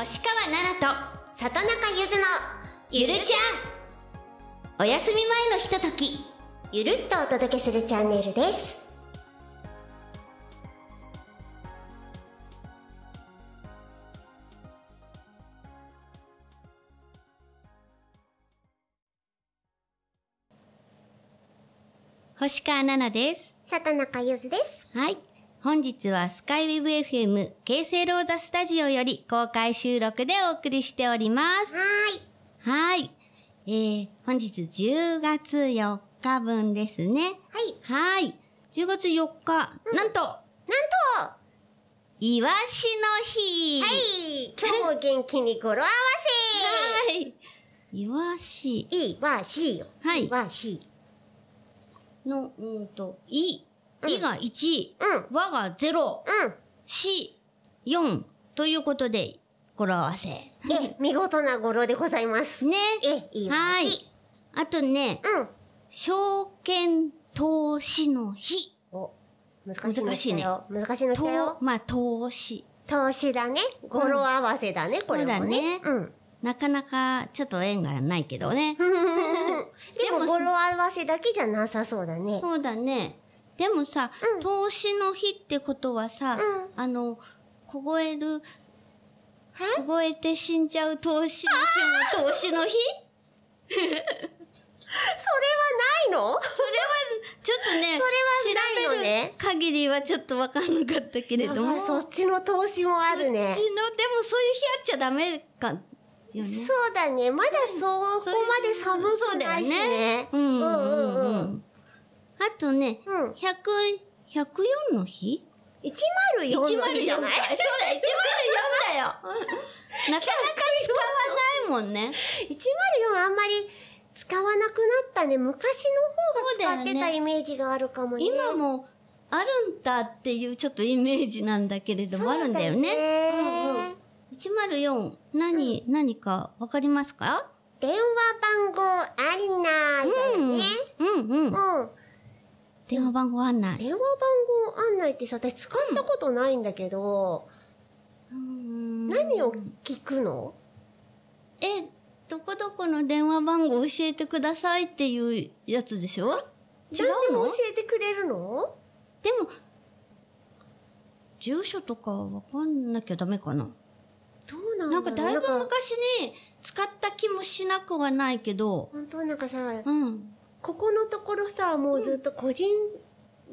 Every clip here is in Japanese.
星川奈々と里中ゆずのゆるちゃんお休み前のひとときゆるっとお届けするチャンネルです星川奈々です里中ゆずですはい本日はスカイウェブ FM 京成ローザスタジオより公開収録でお送りしております。はい。はい。えー、本日10月4日分ですね。はい。はい。10月4日、うん、なんとなんとイワシの日はい。今日も元気に語呂合わせはい。イワシ。イワシよ。はい。イワシ。の、うんと、い、2が1、うん、和が0、うん。し、4ということで、語呂合わせ。え、見事な語呂でございます。ね。え、いいわはい。あとね、うん。証券投資の日。お、難しいね。難しいの来まあ、投資。投資だね。語呂合わせだね、これもね。そうだね。なかなかちょっと縁がないけどね。うん。でも語呂合わせだけじゃなさそうだね。そうだね。でもさ、うん、投資の日ってことはさ、うん、あの、凍える、凍えて死んじゃう投資の日も投資の日 それはないのそれは、ちょっとね、それはないのね。限りはちょっとわかんなかったけれども。そっちの投資もあるね。そっちの、でもそういう日あっちゃダメか、ね。そうだね。まだそこまで寒くないしね。そうだよね。うんうんうん。うんあとね、うん、100、104の日 ?104 の日じゃないそうだ、104だよ。なかなか使わないもんね。104あんまり使わなくなったね。昔の方が使ってたイメージがあるかもね。ね今もあるんだっていうちょっとイメージなんだけれども、あるんだよね。ね104、何、うん、何かわかりますか電話番号ありなーだよね。うん、うん、うん。うん電話番号案内。電話番号案内ってさ、私使ったことないんだけど、うん、何を聞くのえ、どこどこの電話番号教えてくださいっていうやつでしょ違うの教えてくれるのでも、住所とかわかんなきゃダメかな。どうなんだなんかだいぶ昔に使った気もしなくはないけど。本当なんかさ、うん。ここのところさもうずっと個人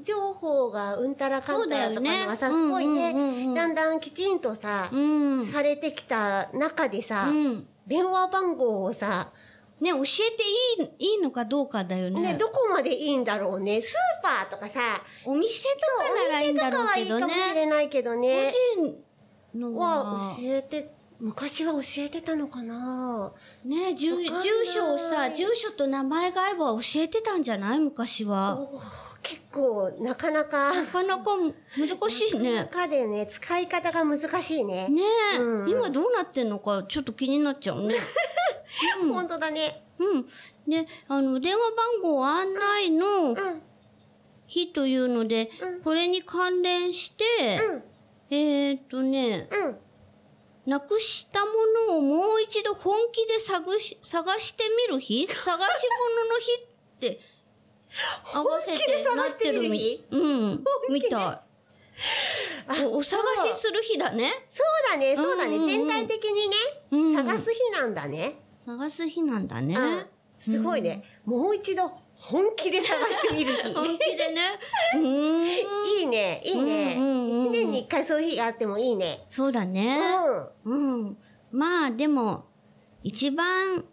情報がうんたらかんたらとかの朝っぽいね、ね、だんだんきちんとさ、うん、されてきた中でさ、うん、電話番号をさね、教えていい、いいのかどうかだよね。ね、どこまでいいんだろうね。スーパーとかさ、お店とかならいいんだろうけどね。お店とかはいいかもしれないけどね。個人のは教えて昔は教えてたのかなね住住所をさ住所と名前が合えば教えてたんじゃない昔は結構なかなかなかなか難しいねなかでね使い方が難しいねねえ、うん、今どうなってんのかちょっと気になっちゃうね、うん、本当だねうんね、あの電話番号案内の日というので、うん、これに関連して、えー、っとね、うんなくしたものをもう一度本気で探し探してみる日 探し物の日って合わせてなってるみ、うん、みたい。おお探しする日だね。そうだね、そうだね、全体的にね、探す日なんだね。探す日なんだね。すごいね、もう一度本気で探してみる日本気でね いいねいいね、一年に一回そういう日があってもいいねそうだね、うん、うん、まあでも一番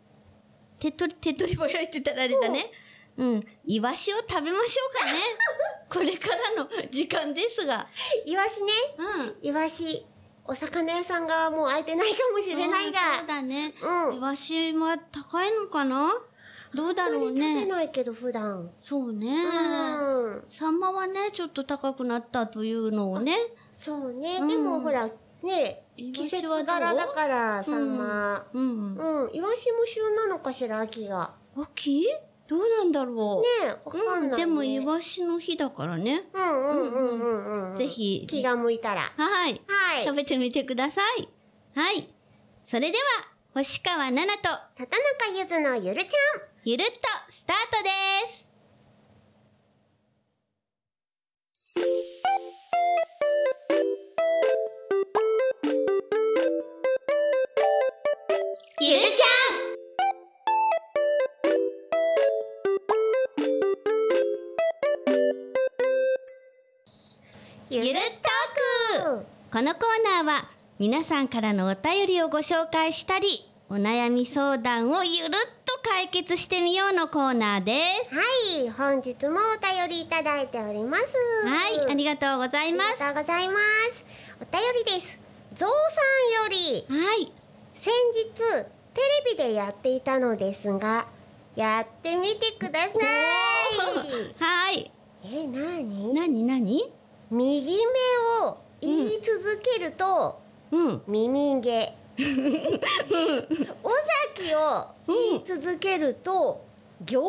手取り手取り早いってたらあれだね、うん、イワシを食べましょうかね。これからの時間ですが。イワシね。うん。イワシ。お魚屋さんがもう空いてないかもしれないが。そうだね。うん。イワシも高いのかなどうだろうね。食べないけど、普段。そうね、うん。サンマはね、ちょっと高くなったというのをね。そうね。でも、ほら、ね、季節柄だから、サンマ。うん。うん。イワシも旬なのかしら、秋が。秋どうなんだろう。ねわかんない、うでも、イワシの日だからね。うんうんうんうんうん、うん。ぜひ。気が向いたら。はい。はい。食べてみてください。はい。それでは、星川奈々と、里中ゆずのゆるちゃん。ゆるっとスタートですゆるちゃんゆるトークこのコーナーは皆さんからのお便りをご紹介したりお悩み相談をゆるっ解決してみようのコーナーですはい本日もお便りいただいておりますはいありがとうございますありがとうございますお便りですゾウさんよりはい先日テレビでやっていたのですがやってみてくださいはいえ、なになになに右目を言い続けると、うん、うん、耳毛尾崎を言い続けると、餃子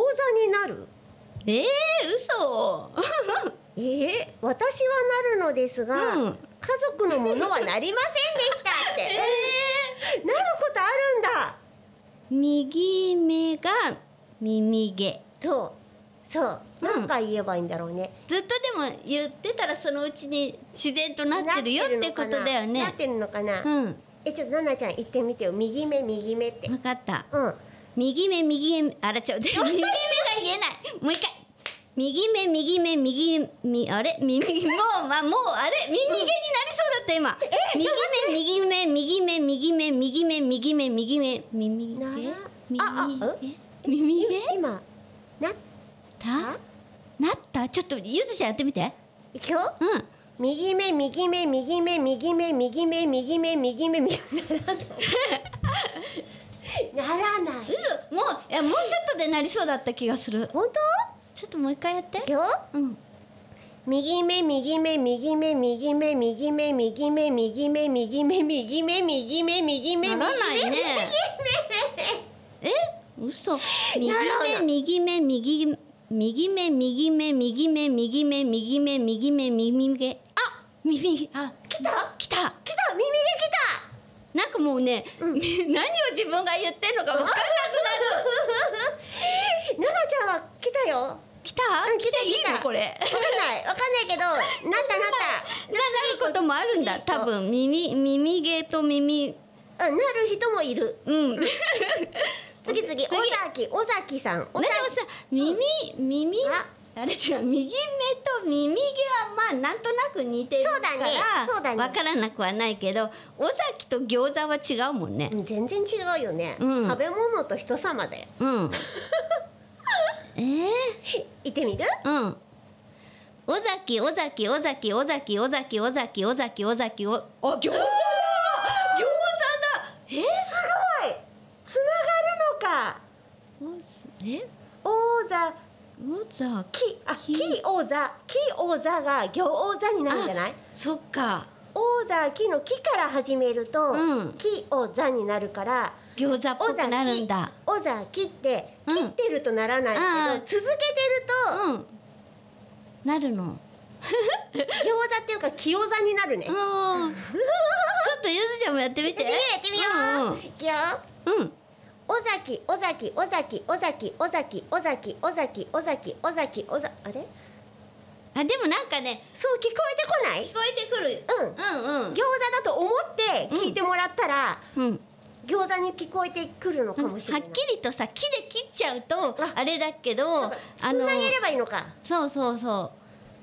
になるええー、嘘 えー、私はなるのですが、うん、家族のものはなりませんでしたって、えー、なることあるんだ右目が耳毛そうそう何回言えばいいんだろうね、うん、ずっとでも言ってたらそのうちに自然となってるよってことだよねなってるのかな、うん、えちょっと奈々ちゃん言ってみてよ右目右目って分かったうん右目右目あらちょっと右目が言えないもう一回右目右目右みあれ右もうまあもうあれ右目になりそうだった今右目右目右目右目右目右目右目右目右目右目今なったなったちょっとゆずちゃんやってみていくようん右目右目右目右目右目右目右目右目ならないもういやもうちょっとでなりそうだった気がする本当ちょっともう一回やってよ、うん、右目右目右目右目右目右目右目右目右目右目右目ならないねえ嘘右目右目右目右目右目右目右目右目右目右目あ耳あ来た来た来た耳毛来たなんかもうね、うん、何を自分が言ってんのか分かんなくなる 奈々ちゃんは来たよ来た、うん、来たいいのこれ分かんない分かんないけどなったなった なることもあるんだ多分耳耳毛と耳あなる人もいるうん次次尾崎尾崎さん尾崎さ耳耳あれ違う右目と耳毛はまあなんとなく似てるからわ、ねね、からなくはないけど尾崎と餃子は違うもんね全然違うよね、うん、食べ物と人様だよ、うん、えー、行ってみるうん尾崎尾崎尾崎尾崎尾崎尾崎尾崎尾崎尾崎尾あ餃子だ餃子えー、か。え王座。王座。き、あ、き王座。き王座が行王座になるんじゃないそっか。王座、きのきから始めると、き、うん、王座になるから。餃座っぽくなるんだ。王座きって、切ってるとならないけど、うん、続けてると、うん、なるの。餃子っていうか餃座になるね。ちょっとゆずちゃんもやってみて。やってみよう。うくよ。うん。尾崎尾崎尾崎尾崎尾崎尾崎尾崎尾崎尾崎尾崎あれあでもなんかねそう聞こえてこない聞こえてくる、うん、うんうん餃子だと思って聞いてもらったら、うん、餃子に聞こえてくるのかもしれない、はっきりとさ木で切っちゃうとあれだけどあの投げればいいのかそうそうそう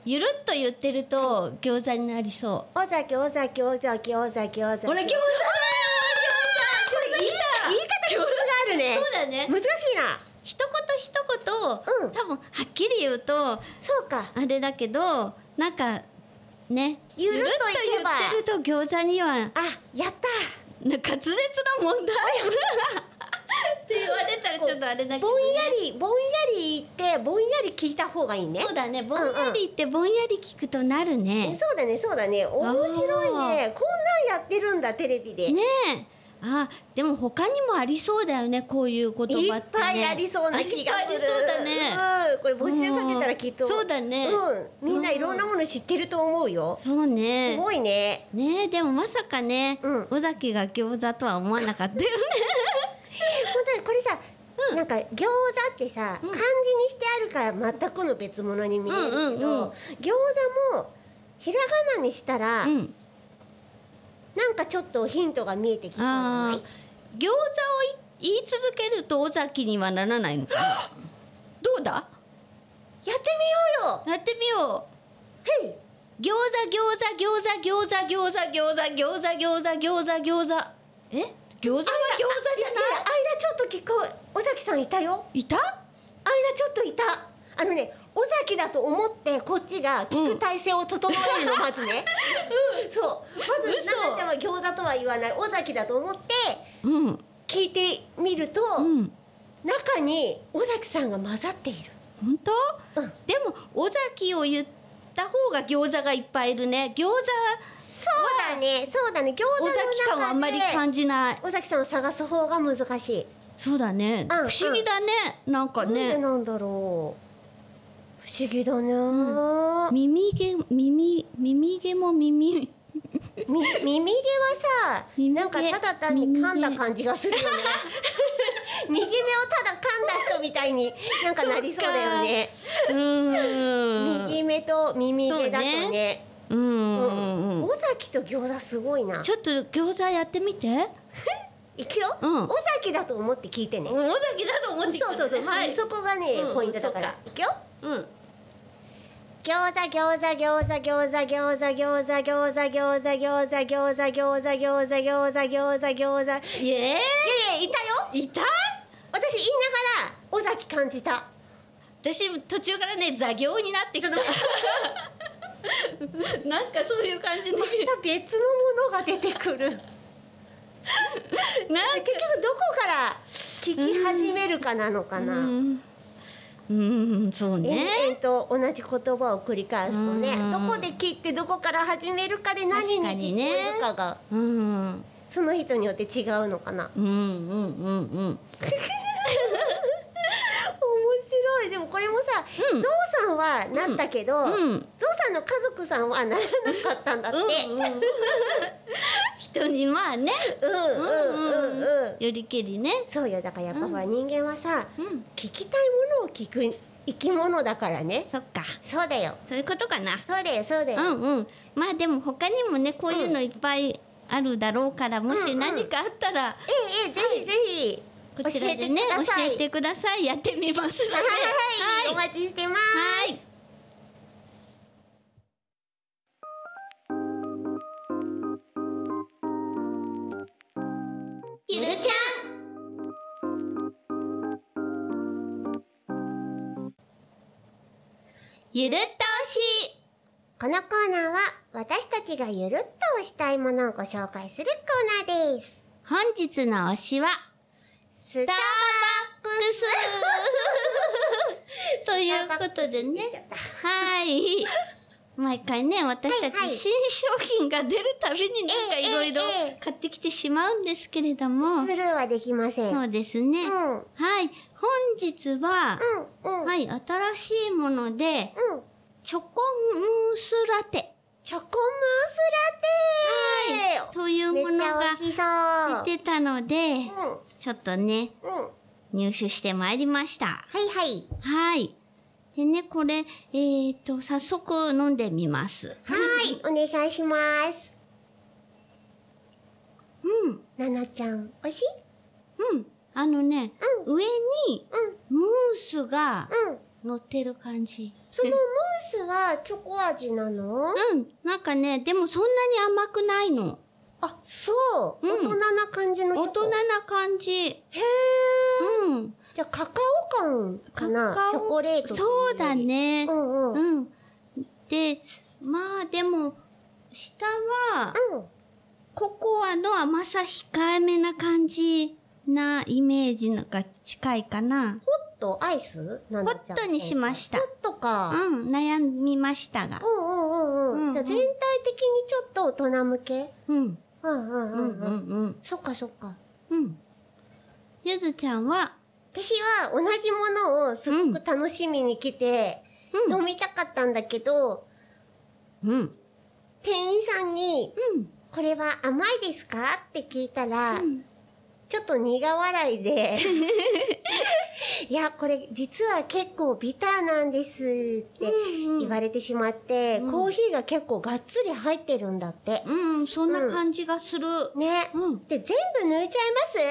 ゆるっと言ってると餃子になりそう。尾崎尾崎尾崎尾崎尾崎。こ餃子。だね難しいな一言一言、うん、多分はっきり言うとそうかあれだけどなんかねゆるっと言ってると餃子にはあやった滑舌の問題 って言われたらちょっとあれだけど、ね、ぼんやりぼんやり言ってぼんやり聞いた方がいいねそうだねぼんやりってぼんやり聞くとなるね、うんうん、そうだねそうだね面白いねこんなんやってるんだテレビでねえあでも他にもありそうだよねこういう言葉って、ね、いっぱいありそうな気がするそうだね、うん、これ募集かけたらきっと、そうだね、うん、みんないろんなもの知ってると思うよ、そうねすごいねねでもまさかね、尾崎が餃子とは思わなかったよね 本当にこれさなんか餃子ってさ、漢字にしてあるから全くの別物に見えるけど、うんうんうん、餃子もひらがなにしたら、うん、なんかちょっとヒントが見えてきたんじ餃子を言い続けると尾崎にはならないのか どうだやってみようよやってみようはい餃子餃子餃子餃子餃子餃子餃子餃子餃子え餃子は餃子じゃない間ちょっと聞こう尾崎さんいたよいた間ちょっといたあのね尾崎だと思ってこっちが聞く体制を整えるの、まずね、うん、そうまず奈々ちゃんは餃子とは言わない尾崎だと思って聞いてみると、うん、中に尾崎さんが混ざっている本当、うん、でも尾崎を言った方が餃子がいっぱいいるね餃子そうだねそうだね餃子の中感はあんまり感じない尾崎さんを探す方が難しいそうだね、うん不思議だね、なんかねなんでなんだろう不思議だね、うん、耳毛耳耳毛も耳み耳毛はさなんかただ単に噛んだ感じがするよね右目 をただ噛んだ人みたいになんかなりそうだよね右目と耳毛だとね、うん、尾、崎と餃子すごいなちょっと餃子やってみて いくよ、うん、尾崎だと思って聞いてね尾崎だと思って、ね、そうそうそう、はい、そこがね、ポイントだから、いくようん餃子餃子餃子餃子餃子餃子餃子餃子餃子餃子餃子餃子餃子餃子餃子いえいやいやいたよいた私言いながら尾崎感じた私途中からね座業になってきた なんかそういう感じのまた別のものが出てくるなんか結局どこから聞き始めるかなのかな、うんうんうんそうね延々と同じ言葉を繰り返すとね、うん、どこで切ってどこから始めるかで何に聞こえるかが、ねうん、その人によって違うのかな。うんうんうんうんでもこれもさ、うん、ゾウさんはなったけど、うん、ゾウさんの家族さんはならなかったんだって。うんうん、人にまあね。うんうんうんうん。よりけりね。そうよだからやっぱほら人間はさ、うん、聞きたいものを聞く。生き物だからね。そっか。そうだよ。そういうことかな。そうだよ、そうだよ。うんうん。まあでも他にもね、こういうのいっぱいあるだろうから、もし何かあったら。うんうん、ええ、ええ、ぜひぜひ。はいこちらでね教えてくださいやってみますので、はいはい、お待ちしてます。はいゆるちゃんゆるっとしこのコーナーは私たちがゆるっとしたいものをご紹介するコーナーです本日の推しはスターバックスと いうことでね。はい。毎回ね、私たち新商品が出るたびになんかいろいろ買ってきてしまうんですけれども。スルーはできません。そうですね。うん、はい。本日は、うんうん、はい、新しいもので、うん、チョコムースラテ。チョコムースラテ、はい、というものが出てたので、うん、ちょっとね、うん、入手してまいりました。はいはい。はい。でね、これ、えっ、ー、と、早速飲んでみます。はい、お願いします。うん。ななちゃん、おしいうん。あのね、うん、上に、ムースが、うん乗ってる感じ。そのムースはチョコ味なのうん。なんかね、でもそんなに甘くないの。あ、そう、うん、大人な感じの大人な感じ。へえ。うん。じゃあ、カカオ感かなカカオチョコレート。そうだね。うんうん。うん。で、まあでも、下は、うん、ココアの甘さ控えめな感じなイメージのが近いかな。ほっトアイスなんホットにしました。ホットか。うん、悩みましたが。うんうんうんうん。じゃ全体的にちょっと大人向けうん。うんうんうんうん。うんそっかそっか。うん。ゆずちゃんは私は同じものをすごく楽しみに来て、飲みたかったんだけど、うん。店員さんに、うん。これは甘いですかって聞いたら、うん、ちょっと苦笑いで いや、これ実は結構ビターなんですって言われてしまって、うんうん、コーヒーが結構がっつり入ってるんだって。うん、そんな感じがする。うん、ね、うん。で、全部抜いちゃい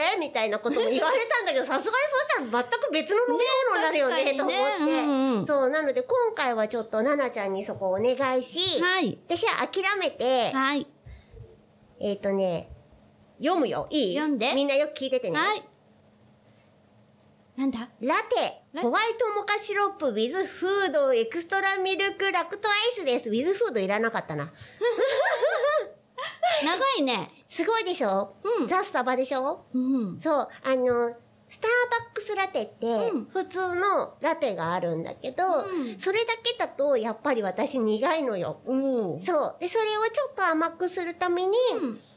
ますみたいなことも言われたんだけど、さすがにそうしたら全く別の飲み物になるよね、ねと思って、うんうん、そう、なので今回はちょっとななちゃんにそこお願いし、はい、私は諦めて、はい、えっ、ー、とね、読むよ。いい読んで。みんなよく聞いててね。はい。なんだラテホワイトモカシロップ with フードエクストラミルクラクトアイスです with フードいらなかったな 長いねすごいでしょ、うん、ザ・スタバでしょ、うん、そうあのスターバックスラテって、普通のラテがあるんだけど、うん、それだけだと、やっぱり私苦いのよ。うん、そう。で、それをちょっと甘くするために、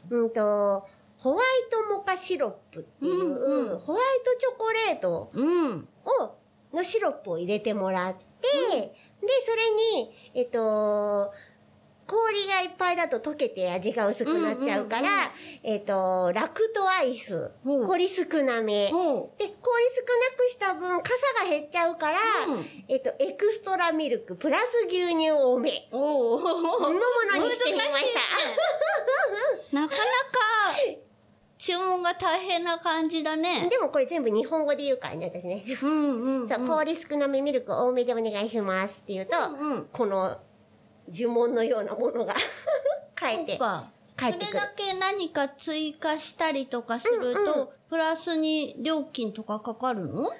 うん、うんと、ホワイトモカシロップっていう、うんうん、ホワイトチョコレートを、のシロップを入れてもらって、うん、で、それに、えっと、氷がいっぱいだと溶けて味が薄くなっちゃうから、うんうんうん、えっ、と、ラクトアイス、うん、氷少なめ、うん、で、氷少なくした分、傘が減っちゃうから、うん、えっ、と、エクストラミルク、プラス牛乳多め、飲むのにしてみました。しなかなか、注文が大変な感じだね。でもこれ全部日本語で言うからね、私ね。うんうん、うん、そう、氷少なめミルク多めでお願いしますって言うと、うんうん、この呪文のようなものが 書いて。それだけ何か追加したりとかすると、うんうん、プラスに料金とかかかるのそう、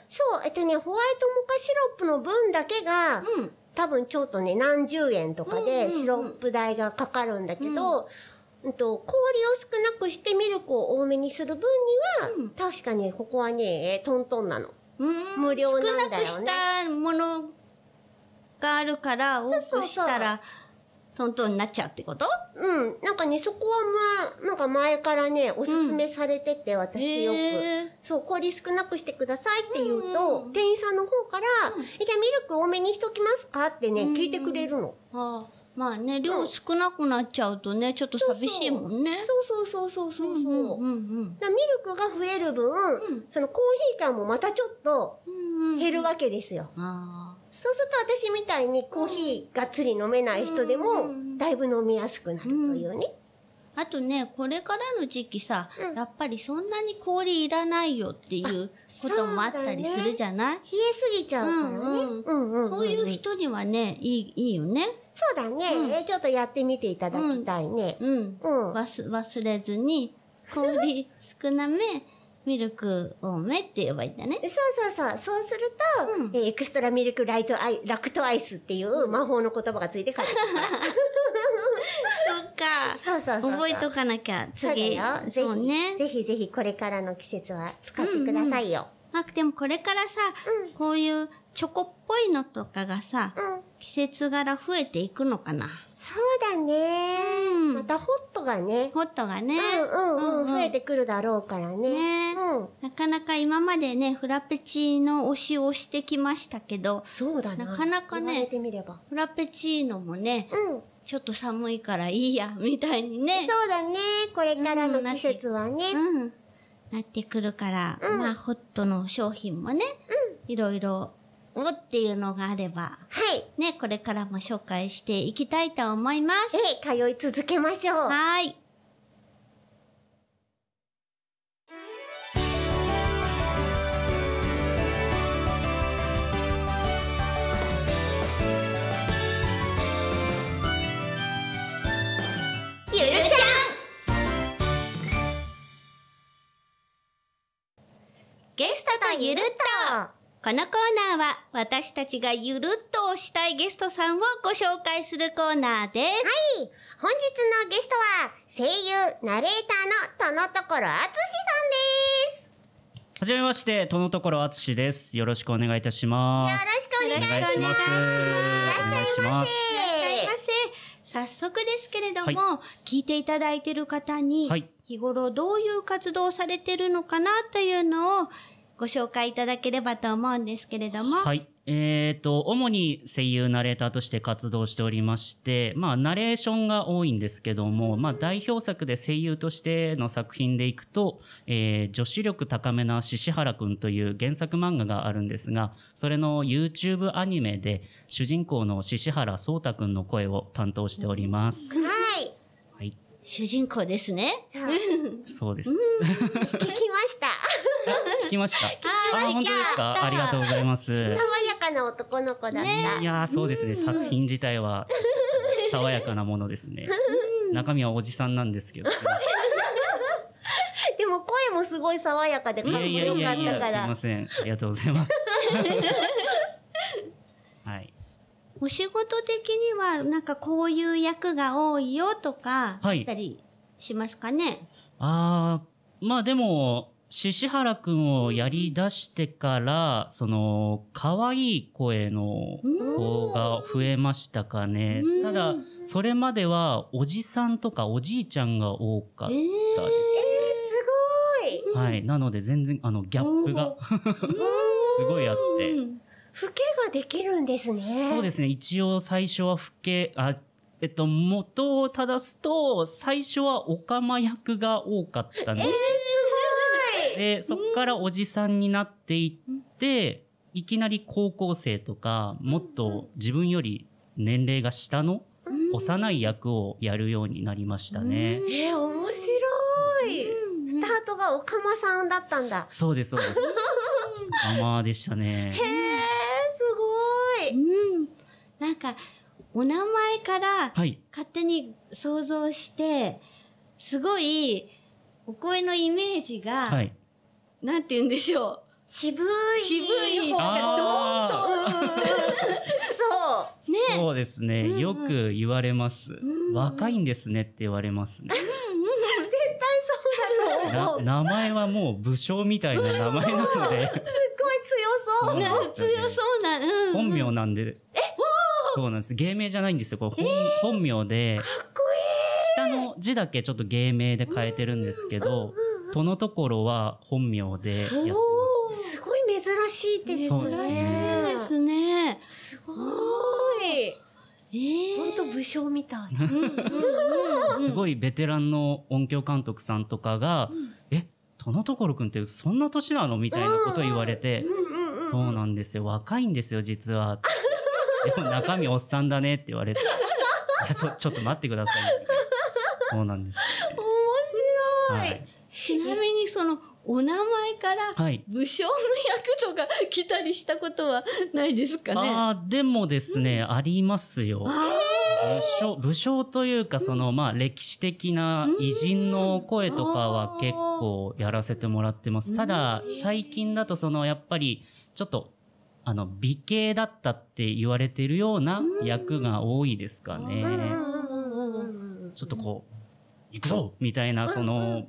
えっとね、ホワイトモカシロップの分だけが、うん、多分ちょっとね、何十円とかでシロップ代がかかるんだけど、うんうんうんと、氷を少なくしてミルクを多めにする分には、うん、確かにここはね、トントンなの。無料なんだよね。少なくしたものがあるから、多くしたら、トントンになっちゃうってことうん。なんかね、そこはまあ、なんか前からね、おすすめされてて、うん、私よく、そう、氷少なくしてくださいって言うと、うんうん、店員さんの方から、うん、じゃあミルク多めにしときますかってね、聞いてくれるの。はあまあね量少なくなっちゃうとねちょっと寂しいもんねそうそうそうそうそうう,、んうんうんうミルクが増える分、うん、そのコーヒー感もまたちょっと減るわけですよ、うんうんうん、そうすると私みたいにコーヒーがっつり飲めない人でもだいぶ飲みやすくなるというね、うんあとね、これからの時期さ、うん、やっぱりそんなに氷いらないよっていうこともあったりするじゃない、ね、冷えすぎちゃうからね。そういう人にはね、いい、いいよね。そうだね、うん、えちょっとやってみていただきたいね。うん。うん忘忘れずに、氷少なめ、ミルク多めって言えばいいんだね。そうそうそう。そうすると、うん、えエクストラミルクライトアイ、ラクトアイスっていう魔法の言葉がついて帰ってくる。そうそうそう覚えとかなきゃ次そうねぜひぜひこれからの季節は使ってくださいよ、うんうん、あでもこれからさ、うん、こういうチョコっぽいのとかがさ、うん、季節柄増えていくのかなそうだね、うん、またホットがねホットがね、うんうんうん増えてくるだろうからね、ね、なかなか今までねフラペチーノ推しをしてきましたけどそうだななかなかねフラペチーノもね、うんちょっと寒いからいいや、みたいにね。そうだね。これからの季節はね。うん。なってくるから、うん、まあ、ホットの商品もね、うん、いろいろ、おっていうのがあれば、はい。ね、これからも紹介していきたいと思います。ええ、通い続けましょう。はい。ゆるちゃんゲストとゆるっとこのコーナーは私たちがゆるっとしたいゲストさんをご紹介するコーナーです。はい。本日のゲストは声優、ナレーターのとのところあつしさんです。はじめまして、とのところあつしです。よろしくお願いいたします。よろしくお願いします。いますいらっしゃいませ。早速ですけれども、はい、聞いていただいている方に、日頃どういう活動をされてるのかなというのをご紹介いただければと思うんですけれども。はい。えっ、ー、と、主に声優ナレーターとして活動しておりまして、まあ、ナレーションが多いんですけども、まあ、代表作で声優としての作品でいくと、えー、女子力高めな獅子原くんという原作漫画があるんですが、それの YouTube アニメで、主人公の獅子原聡太くんの声を担当しております。はい。主人公ですね。そうです。聞きました。聞きました。あ、本当ですかありがとうございます。爽やかな男の子だった。いやそうですね。作品自体は、爽やかなものですね。中身はおじさんなんですけど。でも声もすごい爽やかでかっこよかったから。すいません。ありがとうございます。お仕事的にはなんかこういう役が多いよとか、はい。たりしますかね。はい、ああ、まあでも、獅子原くんをやり出してから、その、可愛い声の子が増えましたかね。ただ、それまではおじさんとかおじいちゃんが多かったです、えー、すごいはい。なので全然、あの、ギャップが すごいあって。老けができるんですね。そうですね。一応最初は老け、あ、えっと、元を正すと、最初はオカマ役が多かったんです。えー、で、そこからおじさんになっていって、いきなり高校生とか、もっと自分より年齢が下の幼い役をやるようになりましたね。えー、面白い。スタートがオカマさんだったんだ。そうです、そうです。マ マでしたね。へー。なんか、お名前から勝手に想像して、はい、すごいお声のイメージが、はい、なんて言うんでしょう。渋い。渋い。なんかドーンと。そう。ね。そうですね、よく言われます、うん若いんですねって言われますね。うんう絶対そうなと思名前はもう武将みたいな名前なので。すごい強そう。強そうな、うん、本名なんで、そうなんです。芸名じゃないんですよ。これ本,、本名で。かっこいい下の字だけちょっと芸名で変えてるんですけど、とのところは本名でやってます。すごい珍しいってね。珍しいですね。すごい。本当武将みたい。すごいベテランの音響監督さんとかが、え、とのところくんってそんな年なのみたいなこと言われて、そうなんですよ。若いんですよ、実は。でも中身おっさんだねって言われて、ちょっと待ってください。そうなんです、ね。面白い。はい、ちなみにそのお名前から武将の役とか来たりしたことはないですかね、ああ、でもですね、うん、ありますよ。武将、武将というか、その、まあ、歴史的な偉人の声とかは結構やらせてもらってます。ただ、最近だとその、やっぱり、ちょっとあの美形だったって言われてるような役が多いですかね。ちょっとこう行くぞみたいなその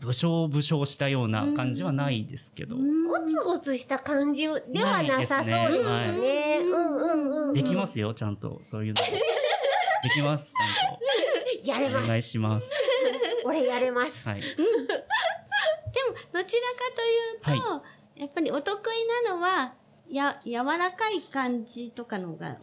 武将武将したような感じはないですけど、ゴツゴツした感じではなさそうですね。できますよちゃんとそういうのできます。ちゃんとやれます。お願いします。俺やれます。はい、でもどちらかというと、はい、やっぱりお得意なのはや、柔らかい感じとかのが、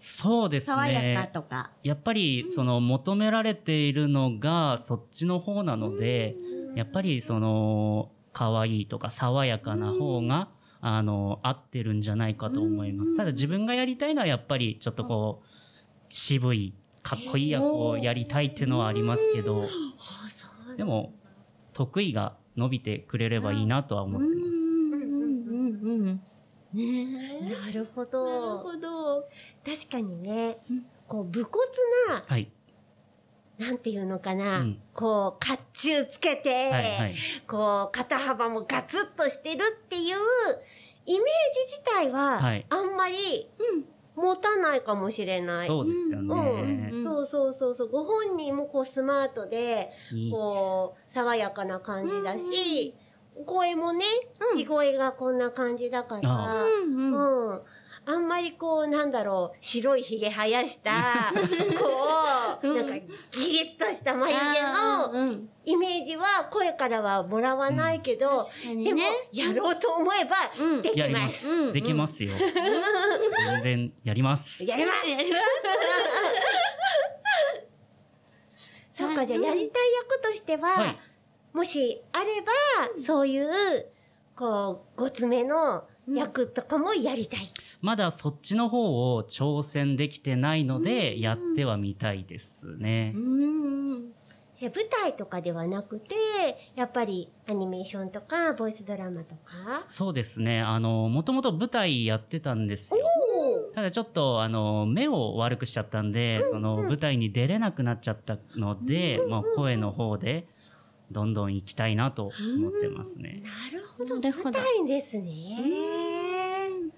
そうですね。爽やかとか。やっぱり、その、求められているのが、そっちの方なので、やっぱり、その、可愛いとか、爽やかな方が、あの、合ってるんじゃないかと思います。ただ自分がやりたいのはやっぱりちょっとこう、渋い、かっこいい役をやりたいっていうのはありますけど、でも、得意が伸びてくれればいいなとは思ってます。ね、なるほど。なるほど。確かにね、こう、武骨な、はい、なんていうのかな、うん、こう、甲冑つけて、はいはい、こう、肩幅もガツッとしてるっていう、イメージ自体は、あんまり、はいうん持たないかもしれない。そうですよね。うん、そうそうそうそう。ご本人もこうスマートで、こう、爽やかな感じだし、うん声もね、地声がこんな感じだから、うんあんまりこう、なんだろう、白い髭生やした、こう、なんかギリッとした眉毛のイメージは声からはもらわないけど、でも、やろうと思えばできます。できますよ。全然やります。やります そっか、じゃあやりたい役としては、もしあれば、そういう、こう、ごつめの役とかもやりたい、うん、まだそっちの方を挑戦できてないので、やってはみたいですね。うん、うん舞台とかではなくて、やっぱりアニメーションとか、ボイスドラマとかそうですね。あの、もともと舞台やってたんですよ。ただちょっと、あの、目を悪くしちゃったんで、うんうん、その、舞台に出れなくなっちゃったので、うんうんうん、もう声の方で、どんどん行きたいなと思ってますね。なるほど。舞台ですね。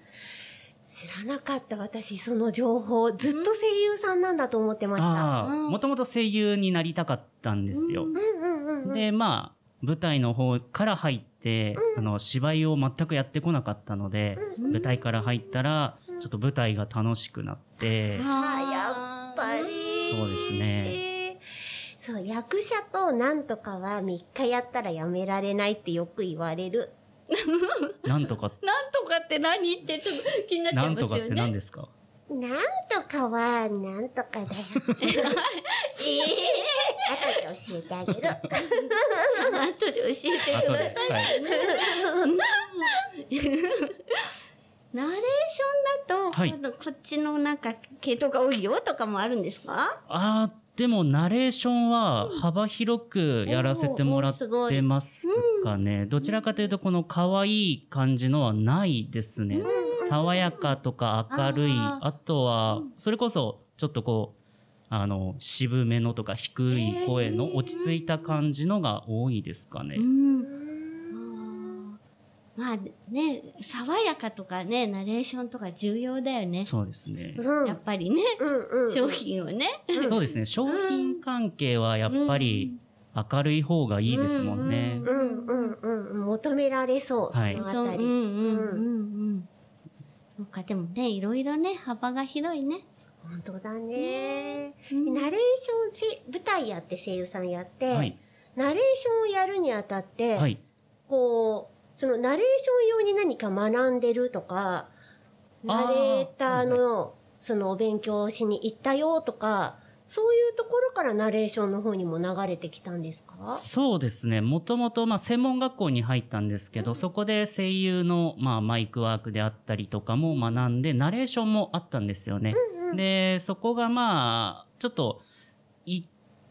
知らなかった私その情報ずっと声優さんなんだと思ってました。もともと声優になりたかったんですよ。でまあ舞台の方から入って、あの芝居を全くやってこなかったので、舞台から入ったらちょっと舞台が楽しくなって。あやっぱり。そうですね。そう役者と何とかは3日やったらやめられないってよく言われる なんとかなんとかって何ってちょっと気になっちゃいますよねなんとかって何ですかなとかは、なんとかだよ。え えー、後で教えてあげる。後で教えてください。はい、ナレーションだと、はい、こっちのなんか系統が多いよとかもあるんですかああ、でもナレーションは幅広くやらせてもらってますかね。どちらかというとこの可愛い感じのはないですね。爽やかとか明るい。あとは、それこそちょっとこう、あの、渋めのとか低い声の落ち着いた感じのが多いですかね。まあね、爽やかとかね、ナレーションとか重要だよね。そうですね。やっぱりね、うんうん、商品をね。そうですね。商品関係はやっぱり明るい方がいいですもんね。うんうんうん。求められそう。はい。そのあたり。うんうんうんうん。そうか、でもね、いろいろね、幅が広いね。本当だね。ねナレーション、舞台やって声優さんやって、はい、ナレーションをやるにあたって、はい、こう、そのナレーション用に何か学んでるとか、ナレーターのそのお勉強しに行ったよとか、そういうところからナレーションの方にも流れてきたんですかそうですね。もともと、まあ、専門学校に入ったんですけど、うん、そこで声優の、まあ、マイクワークであったりとかも学んで、ナレーションもあったんですよね。うんうん、で、そこがまあ、ちょっと、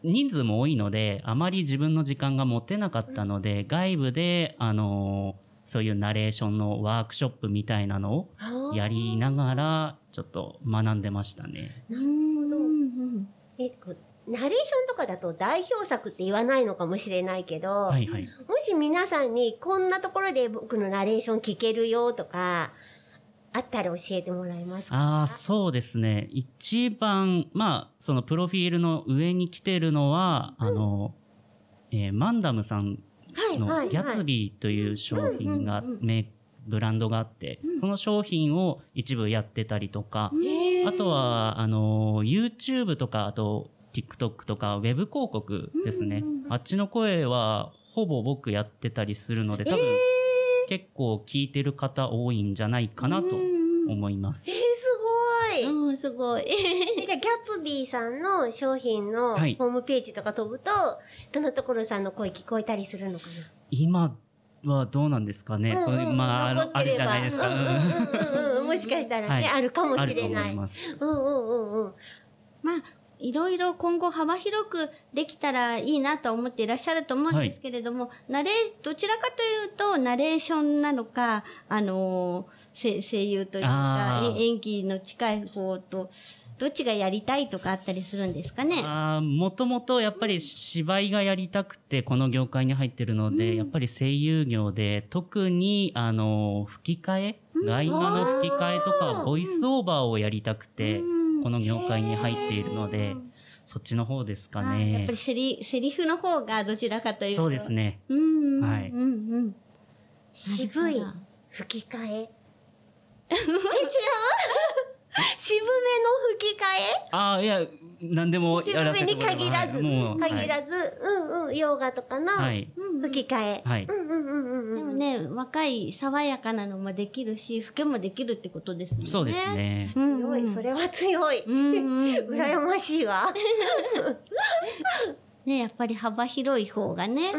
人数も多いので、あまり自分の時間が持てなかったので、外部で、あのそういうナレーションのワークショップみたいなのをやりながら、ちょっと学んでましたね。なるほど。えこうナレーションとかだと代表作って言わないのかもしれないけど、はいはい、もし皆さんにこんなところで僕のナレーション聞けるよとか、あったら教えてもらえますかああ、そうですね。一番、まあ、そのプロフィールの上に来てるのは、うん、あの、えー、マンダムさんのギャツビーという商品が、ブランドがあって、うん、その商品を一部やってたりとか、あとは、あの、YouTube とか、あと、TikTok とか、ウェブ広告ですね。あっちの声は、ほぼ僕やってたりするので、多分、えー結構聞いてる方多いんじゃないかなと思います。えー、すごい。うん、すごい。じゃあ、ギャツビーさんの商品のホームページとか飛ぶと、はい、どのところさんの声聞こえたりするのかな今はどうなんですかね、うんうん、そういう、まあ、あるじゃないですか。ううううんんんん もしかしたらね、はい、あるかもしれない。あると思います。うんうんうんうん。まあ、いろいろ今後幅広くできたらいいなと思っていらっしゃると思うんですけれども、はい、ナレどちらかというと、ナレーションなのか、あのー、声優というか、演技の近い方と、どっちがやりたいとかあったりするんですかねああ、もともとやっぱり芝居がやりたくてこの業界に入ってるので、うん、やっぱり声優業で特にあの、吹き替え、うん、外画の吹き替えとか、ボイスオーバーをやりたくて、うんこの業界に入っているので、そっちの方ですかね。やっぱりセリセリフの方がどちらかというと。そうですね。うん、うん、はい。うん。渋い吹き替え。え、違う 渋めの吹き替えああ、いや、何でもも渋めに限らず、はい、限らず、はい、うんうん、洋画とかの吹き替え。はい。うんね、若い爽やかなのもできるし、老けもできるってことですね。そうですね。うんうん、強い、それは強い。うんうんうん、羨ましいわ。ね、やっぱり幅広い方がね、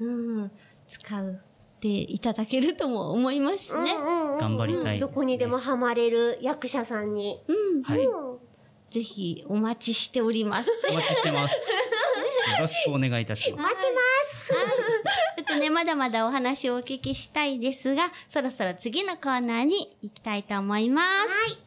うん、うん、使う。でいただけるとも思いますね。うんうんうん、頑張りたい、ね、どこにでもハマれる役者さんに。うん。はい。ぜひお待ちしております。お待ちしてます。よろしくお願いいたします。待ってまとね、まだまだお話をお聞きしたいですが、そろそろ次のコーナーに行きたいと思います。はい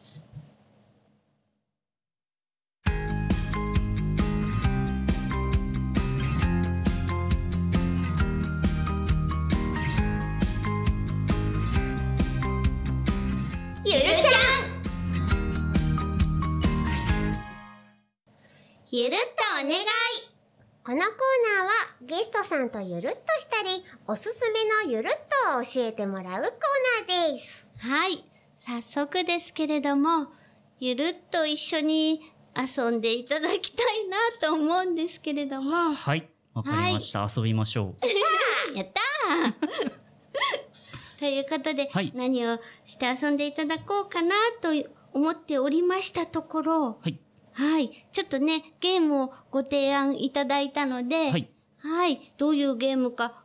ゆるちゃんゆるっとお願いこのコーナーはゲストさんとゆるっとしたり、おすすめのゆるっとを教えてもらうコーナーです。はい。早速ですけれども、ゆるっと一緒に遊んでいただきたいなと思うんですけれども。はい。わかりました、はい。遊びましょう。やったー ということで、はい、何をして遊んでいただこうかなと思っておりましたところ、はい、はい。ちょっとね、ゲームをご提案いただいたので、はい。はい。どういうゲームか、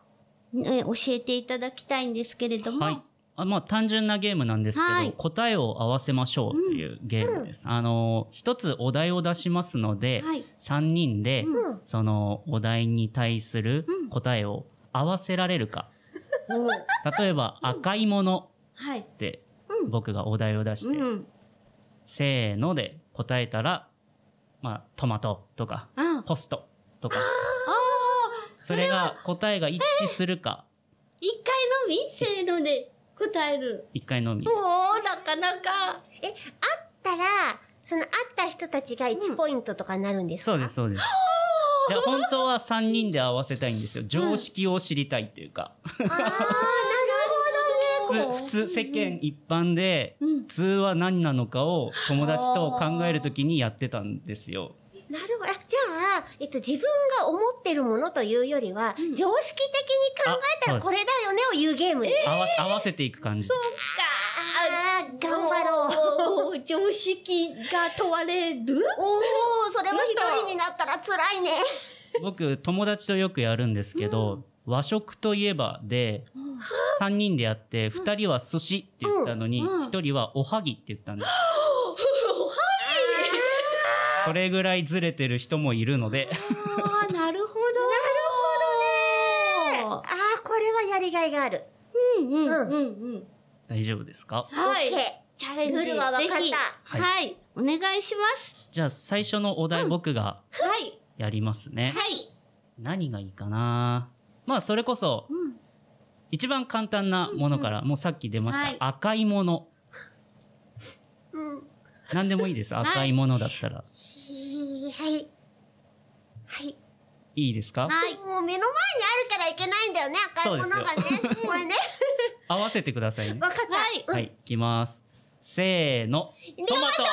ね、教えていただきたいんですけれども。はい。あまあ、単純なゲームなんですけど、はい、答えを合わせましょうっていうゲームです。うん、あの、一つお題を出しますので、はい、3人で、そのお題に対する答えを合わせられるか。うん、例えば、赤いものって僕がお題を出して、せーので答えたらまあ、トマトとか、ポストとか。あそれが答えが一致するか。一、回のみせーので答える。一回のみ。おおなかなか。え、あったら、そのあった人たちが1ポイントとかになるんですか、そうです、そうです。本当は3人で合わせたいんですよ。常識を知りたいっていうか。うん、ああ、普通世間一般で通は何なのかを友達と考えるときにやってたんですよ。なるほど。じゃあ、えっと、自分が思ってるものというよりは、うん、常識的に考えたらこれだよねを言うゲームに、えー、合わせていく感じ。そっか。ああ、頑張ろう。常識が問われるおお、それも一人になったら辛いね。僕、友達とよくやるんですけど、うん和食といえばで、3人でやって、2人は寿司って言ったのに、1人はおはぎって言ったんです。おはぎそれぐらいずれてる人もいるので。ああ、なるほど。なるほどね。ああ、これはやりがいがある。うんうんうんうん。大丈夫ですかはい。チャレンジ。ルは分かった。はい。お願いします。じゃあ最初のお題僕が、はい。やりますね。はい。何がいいかなまあそれこそ、一番簡単なものから、うんうん、もうさっき出ました、はい、赤いもの。うん。何でもいいです、赤いものだったら。はい。はい。い。いですかはい。もう目の前にあるからいけないんだよね、赤いものがね。これね。合わせてくださいね。わかった。はい。はい、いきます。せーの。トマト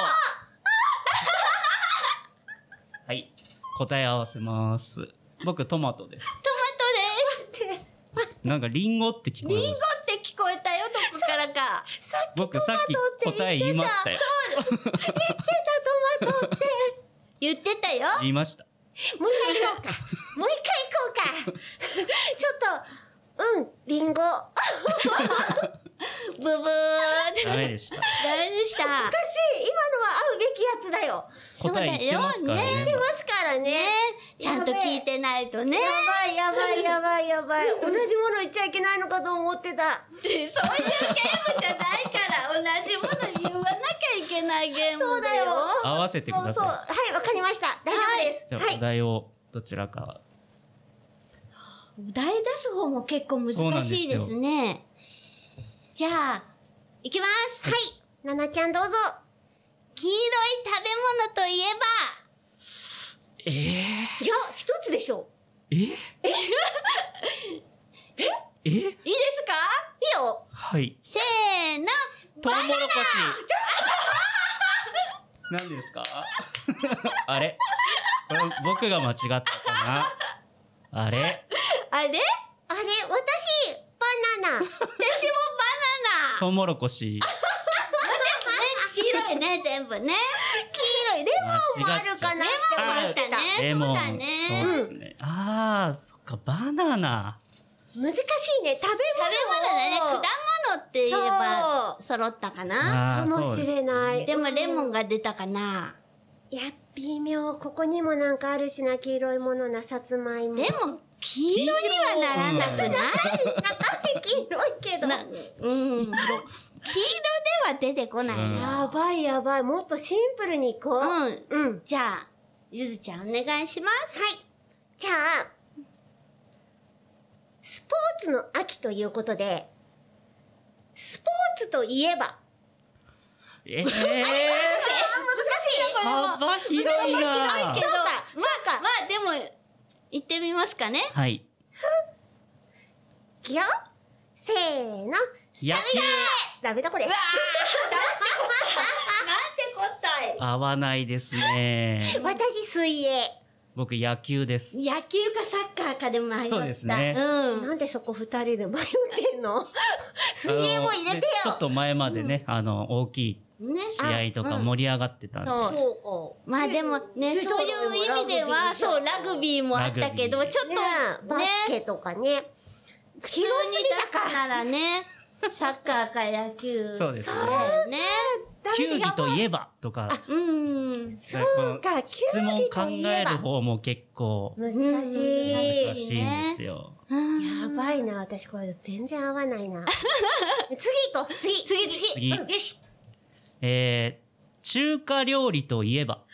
はい。答え合わせます。僕、トマトです。トなんかリンゴって聞こえまリンゴって聞こえたよ、どこからか。さっき僕さっき答え言いましたよ。そう言ってた、トマトって。言ってたよ。言いました。もう一回行こうか。もう一回行こうか。ちょっと、うん、リンゴ。ブブーダメでした。ダメでした。おかしい。今のは合うべきやつだよ。答え言ってね。言っますからね。ちゃんと聞いてないとね。やばいやばいやばいやばい。同じもの言っちゃいけないのかと思ってた。そういうゲームじゃないから、同じもの言わなきゃいけないゲームそうだよ。合わせてください。そうそうはい、わかりました。大丈夫です。じゃあ、お題をどちらか。お題出す方も結構難しいですね。じゃあ、いきます。はい。ななちゃんどうぞ。黄色い食べ物といえば。ええー、いや、一つでしょ。ええええいいですかいいよ。はい。せーの。トウモロコシ。何ですか あれ僕が間違ったかなあれあれあれ私、バナナ。私もトウモロコシ。黄色いね、全部ね。黄色い。レモンもあるかなレモンもあったね。そうだね。そうですね。あそっか、バナナ。難しいね。食べ物。食べ物だね。果物って言えば揃ったかなかもしれない。でもレモンが出たかな、いや、微妙。ここにもなんかあるしな、黄色いものな、さつまいも。でも、黄色にはならなくない中身黄色いけど。うん。黄色では出てこないな。やばいやばい。もっとシンプルにいこう。うん。うん、じゃあ、ゆずちゃんお願いします。はい。じゃあ、スポーツの秋ということで、スポーツといえば。ええー、難しいこれ幅広いな。幅広いけど。まあ、まあでも、行ってみますかね。はい。よ。せーの。やめ球ダメだこれ。うわ なんて答え。合わないですね。私、水泳。僕、野球です。野球かサッカーかでも迷った。そうですね。うん。なんでそこ二人で迷ってんの水泳も入れてよちょっと前までね、うん、あの、大きいね、試合とか盛り上がってたんで、うん、そうまあでもね、そういう意味ではそうラグビーもあったけどちょっとねケとかね普通に出すならねサッカーか野球そうですねね球技といえばとか。うん。そうか、球技考える方も結構難しい。難しいんですよ。やばいな、私これ全然合わないな。次行こう。次、次、次。次よし。えー、中華料理といえば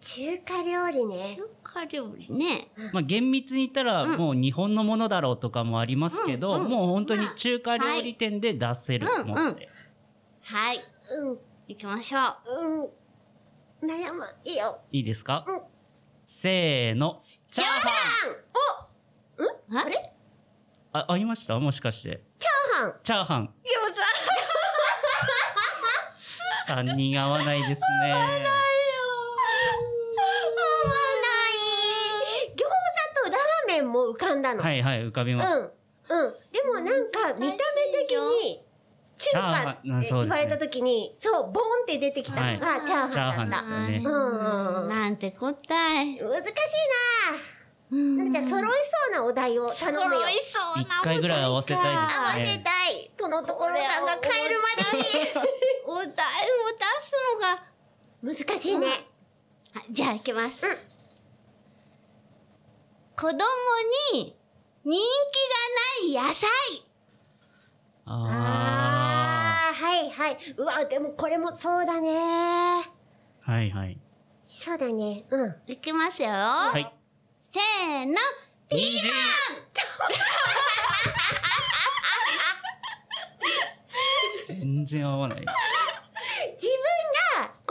中華料理ね。中華料理ね。まあ厳密に言ったら、もう日本のものだろうとかもありますけど、うんうんうん、もう本当に中華料理店で出せるもので。はい。うん。行きましょう。うん。悩む。いいよ。いいですか、うん、せーの。チャーハンおんあれあ、合ましたもしかして。チャーハンチャーハン3人合わないですね。合わないよ。合わない。餃子とラーメンも浮かんだの。はいはい、浮かびます。うん。うん。でもなんか、見た目的に、中華って言われた時に、そう、ボンって出てきたのがチャーハンだった。はい、ね、うん。なんて答え。難しいななんか揃いそうなお題を頼むよ。揃いそうなお題。一回ぐらい合わせたいね。合わせたい。このところさんが帰るまでに。お題を出すのが難しいね、うん、じゃあいきます、うん、子供に人気がない野菜ああはいはいうわでもこれもそうだねはいはいそうだねうんいきますよ、はい、せーのピーマン全然合わない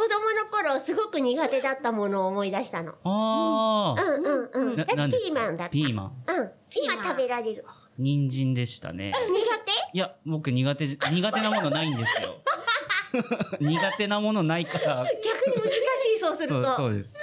子供の頃すごく苦手だったものを思い出したの。ああ。うんうんうん。ピーマンだった。ピーマン。うん。今食べられる。人参でしたね。苦手いや、僕苦手、苦手なものないんですよ。苦手なものないから。逆に難しい、そうすると。そうそうです。そう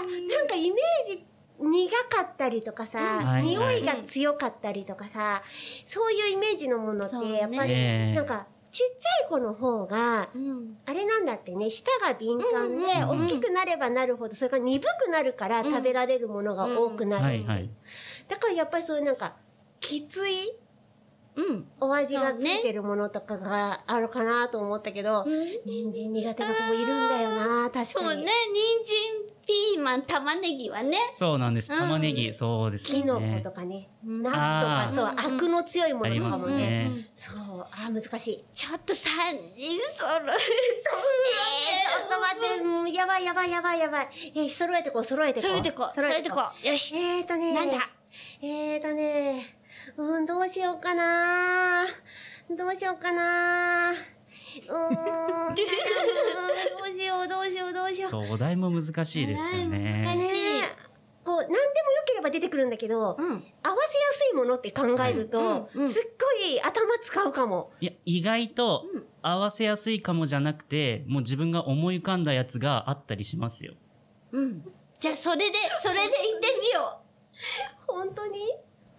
か。なんかイメージ苦かったりとかさ、匂いが強かったりとかさ、そういうイメージのものって、やっぱり、なんか、ちっちゃい子の方が、うん、あれなんだってね、舌が敏感で、大きくなればなるほど、それが鈍くなるから食べられるものが多くなる。だからやっぱりそういうなんか、きつい、うん、お味がついてるものとかがあるかなと思ったけど、人参苦手な子もいるんだよな、確かに。そうね、人参ピーマン、玉ねぎはね。そうなんです。玉ねぎ、そうですね。キノコとかね。ナスとか、そう、悪の強いものとかもね。そう、あ、難しい。ちょっと三人揃えと。えちょっと待って、やばいやばいやばいやばい。え、揃えてこう、揃えてこう。揃えてこう、揃えてこう。よし。えーとね。なんだえーとね。うん、どうしようかなどうしようかなどうしようどうしようどうしよう。お題も難しいですよね。難しい。こう何でもよければ出てくるんだけど、うん、合わせやすいものって考えると、うんうん、すっごい頭使うかも。いや意外と合わせやすいかもじゃなくて、もう自分が思い浮かんだやつがあったりしますよ。うん。じゃあそれでそれで行ってみよう。本当に？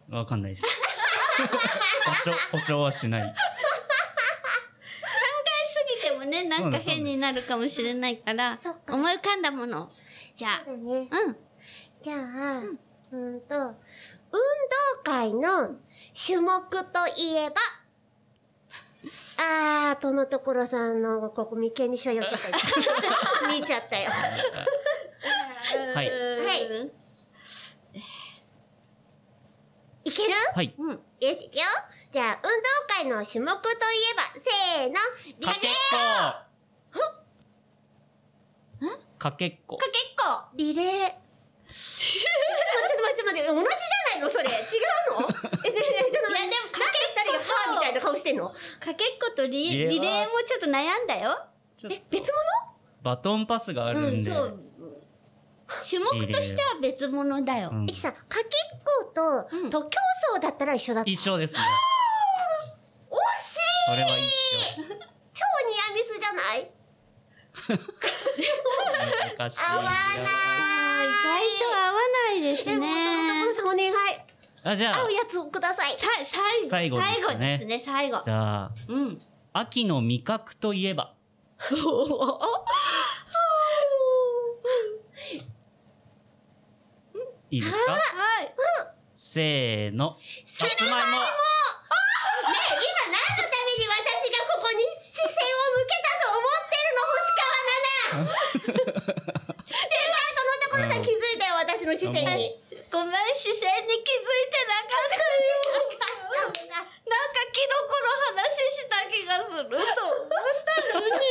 わかんないです。保証保証はしない。ね、なんか変になるかもしれないから、思い浮かんだもの。じゃあ。うね。うん。じゃあ、うん、と、運動会の種目といえば、あー、とのところさんの、ここ眉間にしようよ、ちょっと。よ。見ちゃったよ。じゃあ、運動会の種目といえば、せーの、リーかけっこ。かけっこ。リレー。っと待ちょっと待って、同じじゃないのそれ。違うの え、っいや、でも、かけっこ。人がーみたいな顔してんのかけっことリリレーもちょっと悩んだよ。え、別物バトンパスがあるんで。うん、そう。種目としては別物だよ。うん、さ、かけっこと、徒競走だったら一緒だった。一緒ですね。それはいい超ニアミスじゃない合わない意外と合わないですねお願いあじゃあ合うやつをくださいさ最後最後ですね最後じゃあ、うん、秋の味覚といえば いいですか、はい、せーのさつまいもの視線に。ごめん、視線に気づいてなかったよ。なんかキノコの話した気がすると思ったのに。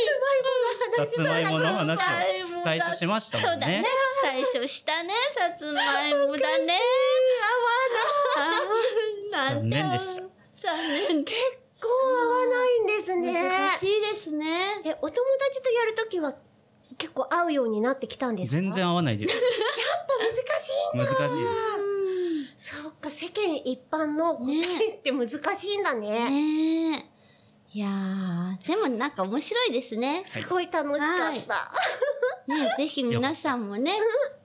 さつまいもの話を最初しましたもんね。そうだね。最初したね、さつまいもだね。合わな。残念でした。残念。結構合わないんですね。難しいですね。え、お友達とやるときは結構合うようになってきたんです全然合わないです。やっぱ難しい難しいです。そうか、世間一般の答えって難しいんだねねいやー、でもなんか面白いですね。すごい楽しかった。はい、ねぜひ皆さんもね、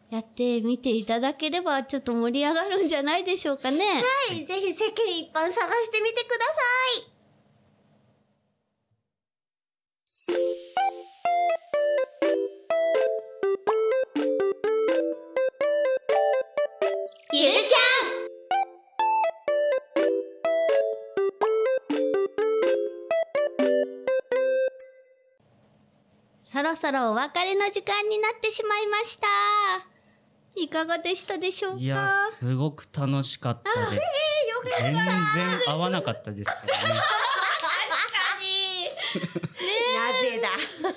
やってみていただければ、ちょっと盛り上がるんじゃないでしょうかね。はい、ぜひ世間一般探してみてください。そろお別れの時間になってしまいましたいかがでしたでしょうかすごく楽しかったです、えー、全然合わなかったですからねね、な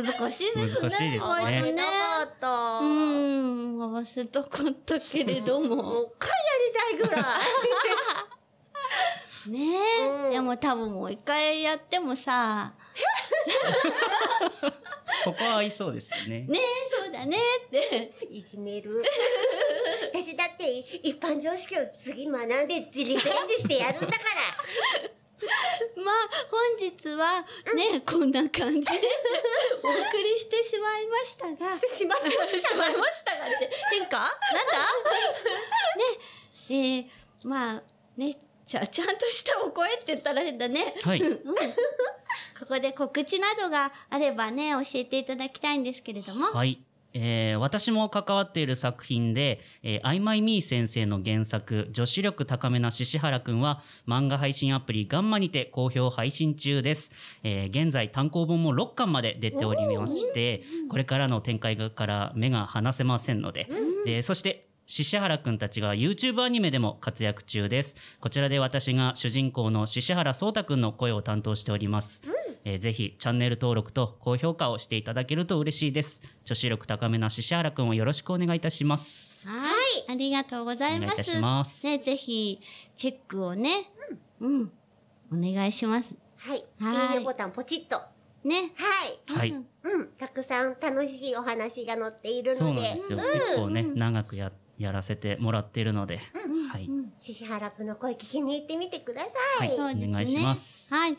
ぜだ。難しいですね。難しいですね。うん、合わせたかったけれども。もう一回やりたいぐらい。ねえ、うん、でも多分もう一回やってもさ。そこは合いそうですよね。ねそうだねって。いじめる。私だって一般常識を次学んでリベンジしてやるんだから。まあ、本日はね、うん、こんな感じで お送りしてしまいましたが。してしまいました。しまいましたがって変化なんだね、えー、まあ、ね、じゃちゃんとしたお声って言ったら変だね。はい。うんここで告知などがあればね、教えていただきたいんですけれども。はい。えー、私も関わっている作品で、えー、あいまいみー先生の原作、女子力高めな獅子原くんは、漫画配信アプリガンマにて好評配信中です。えー、現在単行本も6巻まで出ておりまして、これからの展開から目が離せませんので、えー、そして獅子原くんたちが YouTube アニメでも活躍中です。こちらで私が主人公の獅子原聡太くんの声を担当しております。うん、えー、ぜひチャンネル登録と高評価をしていただけると嬉しいです。女子力高めな獅子原くんをよろしくお願いいたします。はい。ありがとうございます。お願いいたします。ね、ぜひチェックをね、うん、うん、お願いします。はい。はい。いいねボタンポチッと。ね。はい。はい。うん。たくさん楽しいお話が載っているので。そうなんですよ。うん、結構ね、長くやって。やらせてもらっているので、はい。獅子原くんの声聞きに行ってみてください。はい、ね、お願いします。はい。も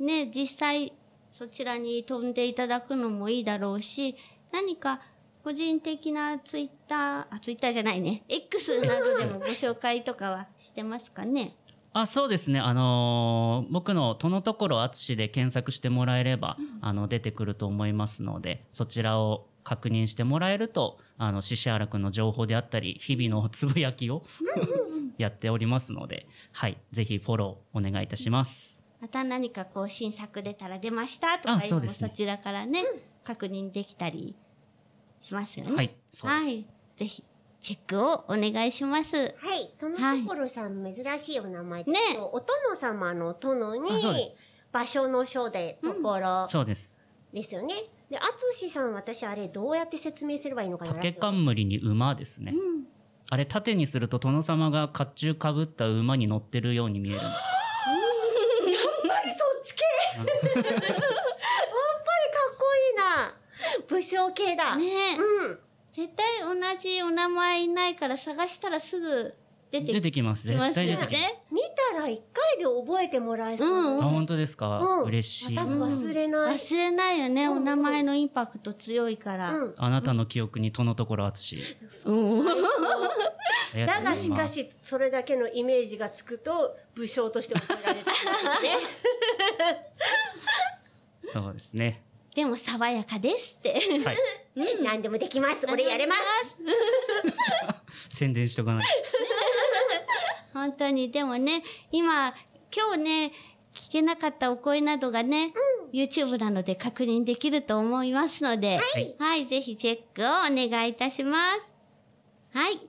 うね、実際そちらに飛んでいただくのもいいだろうし、何か個人的なツイッター、あ、ツイッターじゃないね。X などでもご紹介とかはしてますかね あそうですね。あのー、僕のとのところあつしで検索してもらえれば、あの、出てくると思いますので、そちらを確認してもらえると、あの、獅子原くんの情報であったり、日々のつぶやきをやっておりますので、はい、ぜひフォローお願いいたします。また何かこう、新作出たら出ましたとか、そうでね、そちらからね、確認できたりしますよね。はい、はい、ぜひ。チェックをお願いします。はい。とのところさん、はい、珍しいお名前ですね。お殿様の殿に、場所の書でところ、うん、そうです。ですよね。で、淳さん、私、あれ、どうやって説明すればいいのかな竹冠に馬ですね。うん、あれ、縦にすると、殿様が甲冑かぶった馬に乗ってるように見えるんです。やっぱりそっち系やっぱりかっこいいな武将系だ。ねうん。絶対同じお名前いないから探したらすぐ出て出てきます。絶対出てきます。見たら一回で覚えてもらえそう。うんあ、本当ですか、うん、嬉しい。ま、忘れない、うん、忘れないよね、お名前のインパクト強いから。うん、あなたの記憶にとのところあつし。うん。だがしかし、それだけのイメージがつくと、武将としてもられる そうですね。でも爽やかですって。はい。う ん、何でもできます。俺やれます。宣伝しとかない。本当にでもね今今日ね聞けなかったお声などがね、うん、YouTube なので確認できると思いますので、はい、はい、ぜひチェックをお願いいたします。はい。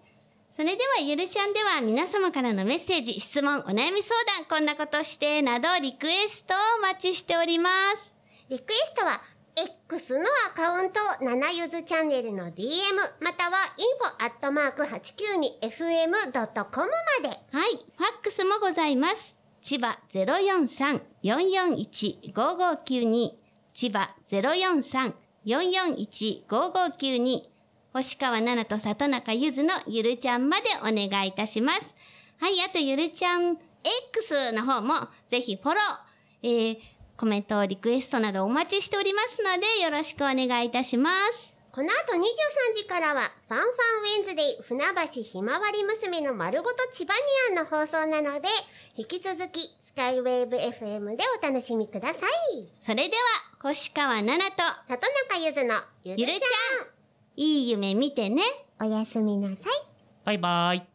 それでは、ゆるちゃんでは皆様からのメッセージ、質問、お悩み相談、こんなことして、などリクエストをお待ちしております。リクエストは、X のアカウント、なゆずチャンネルの DM、または info.892fm.com まで。はい、ファックスもございます。千葉043-441-5592、千葉043-441-5592、星川奈々と里中ゆずのゆるちゃんまでお願いいたします。はい、あとゆるちゃん X の方もぜひフォロー。えーコメント、リクエストなどお待ちしておりますので、よろしくお願いいたします。この後23時からは、ファンファンウェンズデイ船橋ひまわり娘の丸ごと千葉ニアンの放送なので、引き続きスカイウェーブ FM でお楽しみください。それでは、星川奈々と里中ゆずのゆるちゃん。いい夢見てね。おやすみなさい。バイバイ。